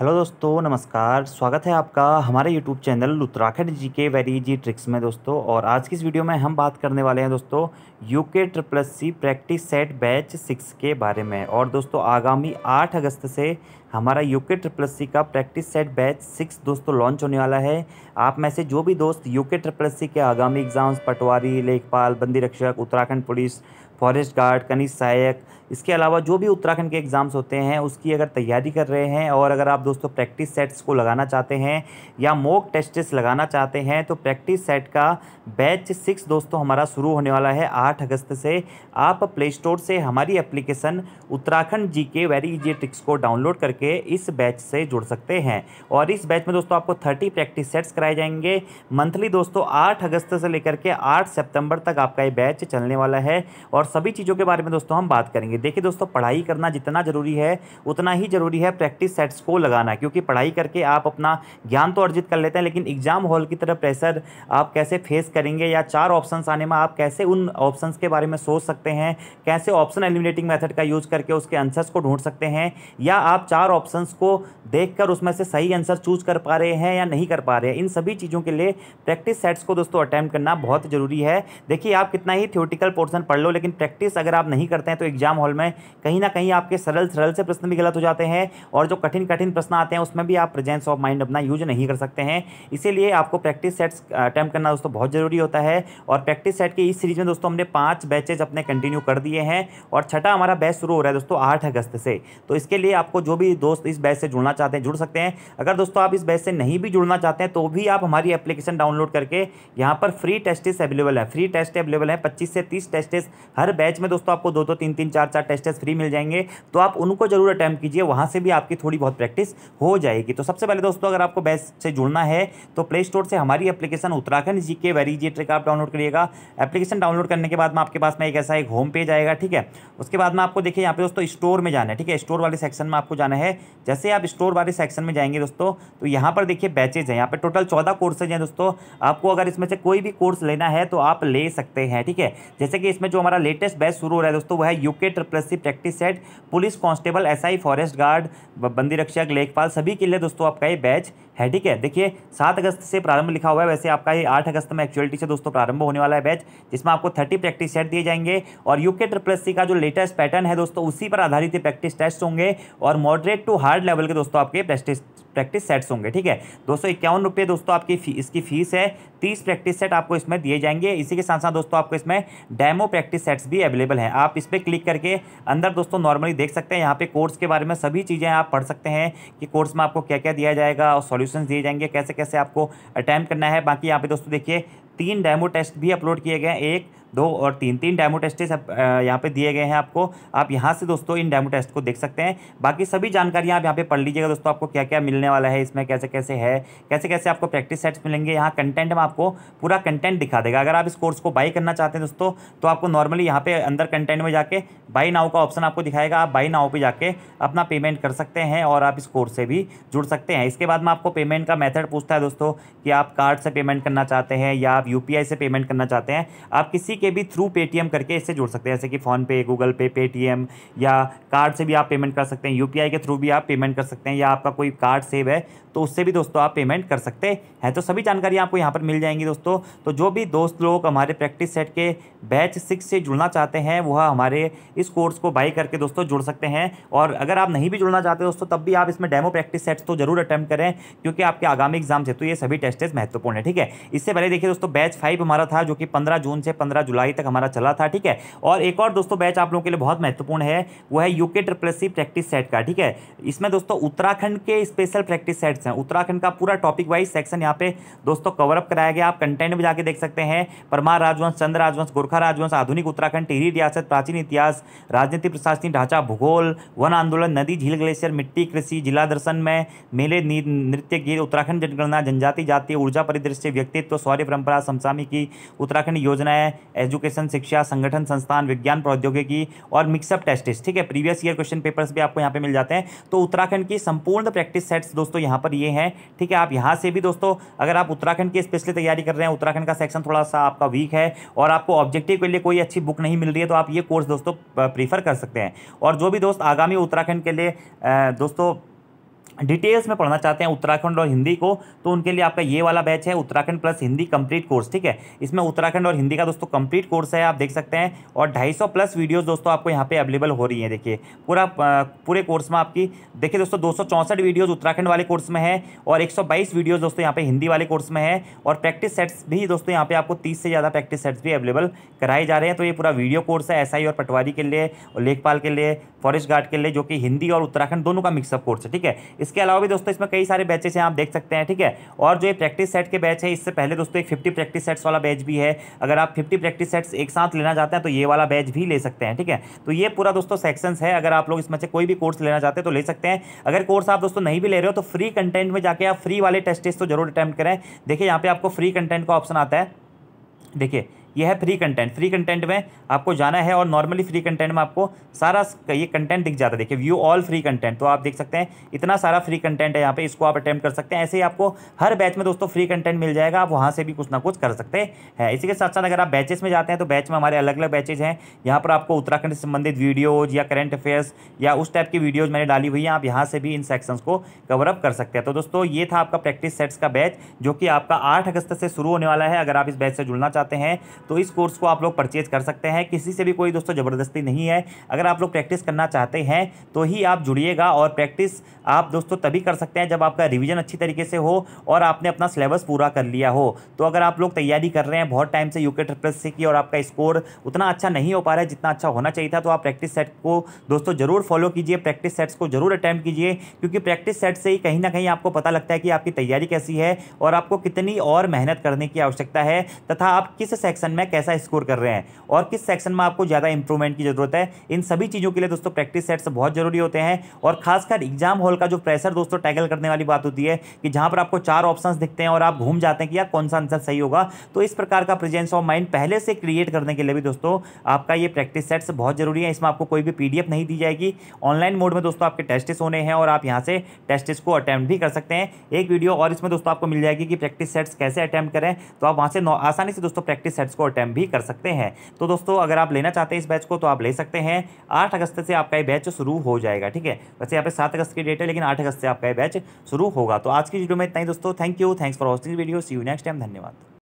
hello दोस्तों नमस्कार स्वागत है आपका हमारे YouTube channel Uttarakhand G K very जी ट्रिक्स में दोस्तों और आज की इस वीडियो में हम बात करने वाले हैं दोस्तों UK triple C practice set batch six के बारे में और दोस्तों आगामी आठ अगस्त से हमारा यूके ट्रिपल सी का प्रैक्टिस सेट बैच सिक्स दोस्तों लॉन्च होने वाला है आप में से जो भी दोस्त यूके ट्रिपल सी के आगामी एग्ज़ाम्स पटवारी लेखपाल बंदी रक्षक उत्तराखंड पुलिस फॉरेस्ट गार्ड कनिष्ठ सहायक इसके अलावा जो भी उत्तराखंड के एग्ज़ाम्स होते हैं उसकी अगर तैयारी कर रहे हैं और अगर आप दोस्तों प्रैक्टिस सेट्स को लगाना चाहते हैं या मॉक टेस्टेस लगाना चाहते हैं तो प्रैक्टिस सेट का बैच सिक्स दोस्तों हमारा शुरू होने वाला है आठ अगस्त से आप प्ले स्टोर से हमारी application Uttarakhand G K very easy tricks को डाउनलोड करके इस बैच से जुड़ सकते हैं और इस बैच में दोस्तों आपको थर्टी प्रैक्टिस सेट्स कराए जाएंगे मंथली दोस्तों आठ अगस्त से लेकर के आठ सेप्टेम्बर तक आपका ये बैच चलने वाला है और सभी चीज़ों के बारे में दोस्तों हम बात करेंगे जाएगी देखिए दोस्तों पढ़ाई करना जितना ज़रूरी है उतना ही ज़रूरी है प्रैक्टिस सेट्स को लगाना क्योंकि पढ़ाई करके आप अपना ज्ञान तो अर्जित कर लेते हैं लेकिन एग्ज़ाम हॉल की तरह प्रेशर आप कैसे फेस करेंगे या चार ऑप्शन आने में आप कैसे उन ऑप्शन के बारे में सोच सकते हैं कैसे ऑप्शन एलिमिनेटिंग मैथड का यूज़ करके उसके आंसर्स को ढूंढ सकते हैं या आप चार ऑप्शन को देख उसमें से सही आंसर चूज कर पा रहे हैं या नहीं कर पा रहे हैं इन सभी चीज़ों के लिए प्रैक्टिस सेट्स को दोस्तों अटैम्प्ट करना बहुत ज़रूरी है देखिए आप कितना ही थियोटिकल पोर्सन पढ़ लो लेकिन प्रैक्टिस अगर आप नहीं करते हैं तो एग्जाम हॉल माहौल में कहीं ना कहीं आपके सरल सरल से प्रश्न भी गलत हो जाते हैं और जो कठिन कठिन प्रश्न आते हैं उसमें भी आप प्रेजेंस ऑफ माइंड अपना यूज नहीं कर सकते हैं इसीलिए आपको प्रैक्टिस सेट्स अटैम्प्ट करना दोस्तों बहुत ज़रूरी होता है और प्रैक्टिस सेट के इस सीरीज़ में दोस्तों हमने पाँच बैचेज अपने कंटिन्यू कर दिए हैं और छठा हमारा बैच शुरू हो रहा है दोस्तों आठ अगस्त से तो इसके लिए आपको जो भी दोस्त इस बैच से जुड़ना चाहते हैं जुड़ सकते हैं अगर दोस्तों आप इस बैच से नहीं भी जुड़ना चाहते हैं तो भी आप हमारी एप्लीकेशन डाउनलोड करके यहाँ पर फ्री टेस्टेस अवेलेबल है फ्री टेस्ट अवेलेबल है पच्चीस से तीस टेस्टेस हर बैच में दोस्तों आपको दो दो तीन तीन चार चार चार टेस्टेस फ्री मिल जाएंगे तो आप उनको जरूर अटैम्प्ट कीजिए वहाँ से भी आपकी थोड़ी बहुत प्रैक्टिस हो जाएगी तो सबसे पहले दोस्तों अगर आपको बैच से जुड़ना है तो प्ले स्टोर से हमारी एप्लीकेशन उत्तराखंड जी के वेरीजिएटर का आप डाउनलोड करिएगा एप्लीकेशन डाउनलोड करने के बाद में आपके पास में एक ऐसा एक होम पेज आएगा ठीक है उसके बाद में आपको देखिए यहाँ पे दोस्तों स्टोर में जाना है ठीक है स्टोर वाले सेक्शन में आपको जाना है जैसे आप स्टोर वाले सेक्शन में जाएंगे दोस्तों तो यहाँ पर देखिए बैचेज हैं यहाँ पर टोटल चौदह कोर्सेज हैं दोस्तों आपको अगर इसमें से कोई भी कोर्स लेना है तो आप ले सकते हैं ठीक है जैसे कि इसमें जो हमारा लेटेस्ट बैच शुरू हो रहा है दोस्तों वह है UK plus C practice set police constable SI forest guard बंदी रक्षक लेखपाल सभी के लिए दोस्तों आपका ये बैच है ठीक है देखिए सात अगस्त से प्रारंभ लिखा हुआ है वैसे आपका ये आठ अगस्त में एक्चुअलिटी से दोस्तों प्रारंभ होने वाला है बैच जिसमें आपको थर्टी प्रैक्टिस सेट दिए जाएंगे और यूके ट्रिपल सी का जो लेटेस्ट पैटर्न है दोस्तों उसी पर आधारित प्रैक्टिस टेस्ट होंगे और मॉडरेट टू हार्ड लेवल के दोस्तों आपके प्रैक्टिस प्रैक्टिस सेट्स होंगे ठीक है सौ इक्यावन रुपये दोस्तों आपकी फी, इसकी फीस है तीस प्रैक्टिस सेट आपको इसमें दिए जाएंगे इसी के साथ साथ दोस्तों आपको इसमें डेमो प्रैक्टिस सेट्स भी अवेलेबल हैं आप इस पर क्लिक करके अंदर दोस्तों नॉर्मली देख सकते हैं यहाँ पे कोर्स के बारे में सभी चीज़ें आप पढ़ सकते हैं कि कोर्स में आपको क्या क्या दिया जाएगा और सॉल्यूशन दिए जाएंगे कैसे कैसे आपको अटैम्प्ट करना है बाकी यहाँ पे दोस्तों देखिए तीन डेमो टेस्ट भी अपलोड किए गए हैं एक दो और तीन तीन डेमो टेस्टेस यहाँ पे दिए गए हैं आपको आप यहाँ से दोस्तों इन डेमो टेस्ट को देख सकते हैं बाकी सभी जानकारियाँ आप यहाँ पे पढ़ लीजिएगा दोस्तों आपको क्या क्या मिलने वाला है इसमें कैसे कैसे है कैसे कैसे आपको प्रैक्टिस सेट्स मिलेंगे यहाँ कंटेंट में आपको पूरा कंटेंट दिखा देगा अगर आप इस कोर्स को बाई करना चाहते हैं दोस्तों तो आपको नॉर्मली यहाँ पे अंदर कंटेंट में जाके बाई नाव का ऑप्शन आपको दिखाएगा आप बाई नाव पर जाके अपना पेमेंट कर सकते हैं और आप इस कोर्स से भी जुड़ सकते हैं इसके बाद में आपको पेमेंट का मेथड पूछता है दोस्तों कि आप कार्ड से पेमेंट करना चाहते हैं या आप यू से पेमेंट करना चाहते हैं आप किसी के भी थ्रू पेटीएम करके इससे जुड़ सकते हैं जैसे कि फ़ोनपे गूगल पे पेटीएम या कार्ड से भी आप पेमेंट कर सकते हैं यूपीआई के थ्रू भी आप पेमेंट कर सकते हैं या आपका कोई कार्ड सेव है तो उससे भी दोस्तों आप पेमेंट कर सकते हैं तो सभी जानकारी आपको यहाँ पर मिल जाएंगी दोस्तों तो जो भी दोस्त लोग हमारे प्रैक्टिस सेट के बैच सिक्स से जुड़ना चाहते हैं वह हमारे इस कोर्स को बाई करके दोस्तों जुड़ सकते हैं और अगर आप नहीं भी जुड़ना चाहते दोस्तों तब भी आप इसमें डेमो प्रैक्टिस सेट्स तो जरूर अटैम्प्ट करें क्योंकि आपके आगामी एग्जाम से तो ये सभी टेस्टेज महत्वपूर्ण है ठीक है इससे पहले देखिए दोस्तों बैच फाइव हमारा था जो कि पंद्रह जून से पंद्रह जुलाई तक हमारा चला था ठीक है और एक और दोस्तों बैच आप लोगों के लिए बहुत महत्वपूर्ण है वो है UK triple C practice set का ठीक है इसमें दोस्तों उत्तराखंड के स्पेशल प्रैक्टिस सेट्स हैं उत्तराखंड का पूरा टॉपिक वाइज सेक्शन यहाँ पे दोस्तों कवरअप कराया गया आप कंटेंट भी जाके देख सकते हैं परमार राजवंश चंद्र राजवंश गोरखा राजवंश आधुनिक उत्तराखंड टिहरी रियासत प्राचीन इतिहास राजनीति प्रशासनिक ढांचा भूगोल वन आंदोलन नदी झील ग्लेशियर मिट्टी कृषि जिला दर्शन में मेले नृत्य गीत उत्तराखंड जनगणना जनजाति जातीय ऊर्जा परिदृश्य व्यक्तित्व सौर्य परंपरा समसामी की उत्तराखंड योजनाएं एजुकेशन शिक्षा संगठन संस्थान विज्ञान प्रौद्योगिकी और मिक्सअप टेस्टिस ठीक है प्रीवियस ईयर क्वेश्चन पेपर्स भी आपको यहाँ पे मिल जाते हैं तो उत्तराखंड की संपूर्ण प्रैक्टिस सेट्स दोस्तों यहाँ पर ये हैं ठीक है आप यहाँ से भी दोस्तों अगर आप उत्तराखंड की स्पेशली तैयारी कर रहे हैं उत्तराखंड का सेक्शन थोड़ा सा आपका वीक है और आपको ऑब्जेक्टिव के लिए कोई अच्छी बुक नहीं मिल रही है तो आप ये कोर्स दोस्तों प्रीफर कर सकते हैं और जो भी दोस्त आगामी उत्तराखंड के लिए दोस्तों डिटेल्स में पढ़ना चाहते हैं उत्तराखंड और हिंदी को तो उनके लिए आपका ये वाला बैच है Uttarakhand plus Hindi complete course ठीक है इसमें उत्तराखंड और हिंदी का दोस्तों कंप्लीट कोर्स है आप देख सकते हैं और 250 प्लस वीडियोस दोस्तों आपको यहाँ पे अवेलेबल हो रही है देखिए पूरा पूरे कोर्स में आपकी देखिए दोस्तों दो वीडियोज़ उत्तराखंड वाले कोर्स में है और एक वीडियोज़ दोस्तों यहाँ पर हिंदी वाले कोर्स में है और प्रैक्टिस सेट्स भी दोस्तों यहाँ पर आपको तीस से ज़्यादा प्रैक्टिस सेट्स भी अवेलेबल कराए जा रहे हैं तो ये पूरा वीडियो कोर्स है एस और पटवारी के लिए और लेखपाल के लिए फॉरेस्ट गार्ड के लिए जो कि हिंदी और उत्तराखंड दोनों का मिक्सअप कोर्स है ठीक है इसके अलावा भी दोस्तों इसमें कई सारे बैचेस हैं आप देख सकते हैं ठीक है और जो ये प्रैक्टिस सेट के बैच है इससे पहले दोस्तों एक फिफ्टी प्रैक्टिस सेट्स वाला बैच भी है अगर आप फिफ्टी प्रैक्टिस सेट्स एक साथ लेना चाहते हैं तो ये वाला बैच भी ले सकते हैं ठीक है तो ये पूरा दोस्तों सेक्शन है अगर आप लोग इसमें से कोई भी कोर्स लेना चाहते हैं तो ले सकते हैं अगर कोर्स आप दोस्तों नहीं भी ले रहे हो तो फ्री कंटेंट में जाके आप फ्री वाले टेस्ट तो जरूर अटैम्प्ट करें देखिए यहाँ पे आपको फ्री कंटेंट का ऑप्शन आता है देखिए यह है फ्री कंटेंट फ्री कंटेंट में आपको जाना है और नॉर्मली फ्री कंटेंट में आपको सारा ये कंटेंट दिख जाता है देखिए व्यू ऑल फ्री कंटेंट तो आप देख सकते हैं इतना सारा फ्री कंटेंट है यहाँ पे इसको आप अटैम्प्ट कर सकते हैं ऐसे ही आपको हर बैच में दोस्तों फ्री कंटेंट मिल जाएगा आप वहाँ से भी कुछ ना कुछ कर सकते हैं इसी के साथ साथ अगर आप बैचेस में जाते हैं तो बैच में हमारे अलग अलग बैचेज हैं यहाँ पर आपको उत्तराखंड से संबंधित वीडियोज या करंट अफेयर्स या उस टाइप की वीडियोज मैंने डाली हुई है आप यहाँ से भी इन सेक्शंस को कवर अप कर सकते हैं तो दोस्तों ये था आपका प्रैक्टिस सेट्स का बैच जो कि आपका आठ अगस्त से शुरू होने वाला है अगर आप इस बैच से जुड़ना चाहते हैं तो इस कोर्स को आप लोग परचेज कर सकते हैं किसी से भी कोई दोस्तों ज़बरदस्ती नहीं है अगर आप लोग प्रैक्टिस करना चाहते हैं तो ही आप जुड़िएगा और प्रैक्टिस आप दोस्तों तभी कर सकते हैं जब आपका रिविज़न अच्छी तरीके से हो और आपने अपना सिलेबस पूरा कर लिया हो तो अगर आप लोग तैयारी कर रहे हैं बहुत टाइम से यूके ट्रिपल सी की और आपका स्कोर उतना अच्छा नहीं हो पा रहा है जितना अच्छा होना चाहिए था तो आप प्रैक्टिस सेट को दोस्तों ज़रूर फॉलो कीजिए प्रैक्टिस सेट्स को ज़रूर अटैम्प्ट कीजिए क्योंकि प्रैक्टिस सेट से ही कहीं ना कहीं आपको पता लगता है कि आपकी तैयारी कैसी है और आपको कितनी और मेहनत करने की आवश्यकता है तथा आप किस सेक्शन सेक्शन में कैसा स्कोर कर रहे हैं और किस सेक्शन में आपको ज़्यादा इंप्रूवमेंट की जरूरत है इन सभी चीज़ों के लिए दोस्तों प्रैक्टिस सेट्स बहुत जरूरी होते हैं और खासकर एग्जाम हॉल का जो प्रेशर दोस्तों टैकल करने वाली बात होती है कि जहाँ पर आपको चार ऑप्शन दिखते हैं और आप घूम जाते हैं कि यार कौन सा आंसर सही होगा तो इस प्रकार का प्रेजेंस ऑफ माइंड पहले से क्रिएट करने के लिए भी दोस्तों आपका ये प्रैक्टिस सेट्स बहुत जरूरी है इसमें आपको कोई भी पी नहीं दी जाएगी ऑनलाइन मोड में दोस्तों आपके टेस्टिस होने हैं और आप यहाँ से टेस्टिस को अटैम्प्ट भी कर सकते हैं एक वीडियो और इसमें दोस्तों आपको मिल जाएगी कि प्रैक्टिस सेट्स कैसे अटैम्प्ट करें तो आप वहाँ से आसानी से दोस्तों प्रैक्टिस सेट्स को अटैम्प भी कर सकते हैं तो दोस्तों अगर आप लेना चाहते हैं इस बैच को तो आप ले सकते हैं आठ अगस्त से आपका ये बैच शुरू हो जाएगा ठीक है वैसे यहाँ पे सात अगस्त की डेट है लेकिन आठ अगस्त से आपका ये बैच शुरू होगा तो आज की वीडियो में इतना ही दोस्तों thank you thanks for watching video see you next time धन्यवाद